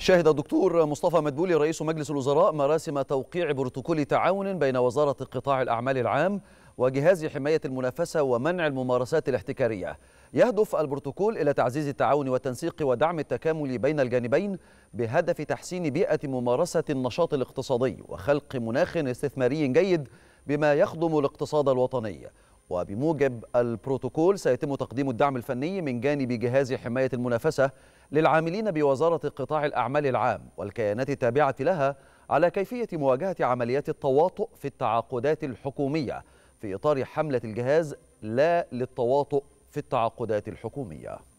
شهد الدكتور مصطفى مدبولي رئيس مجلس الوزراء مراسم توقيع بروتوكول تعاون بين وزارة قطاع الأعمال العام وجهاز حماية المنافسة ومنع الممارسات الاحتكارية يهدف البروتوكول إلى تعزيز التعاون والتنسيق ودعم التكامل بين الجانبين بهدف تحسين بيئة ممارسة النشاط الاقتصادي وخلق مناخ استثماري جيد بما يخدم الاقتصاد الوطني وبموجب البروتوكول سيتم تقديم الدعم الفني من جانب جهاز حماية المنافسة للعاملين بوزارة قطاع الأعمال العام والكيانات التابعة لها على كيفية مواجهة عمليات التواطؤ في التعاقدات الحكومية في إطار حملة الجهاز لا للتواطؤ في التعاقدات الحكومية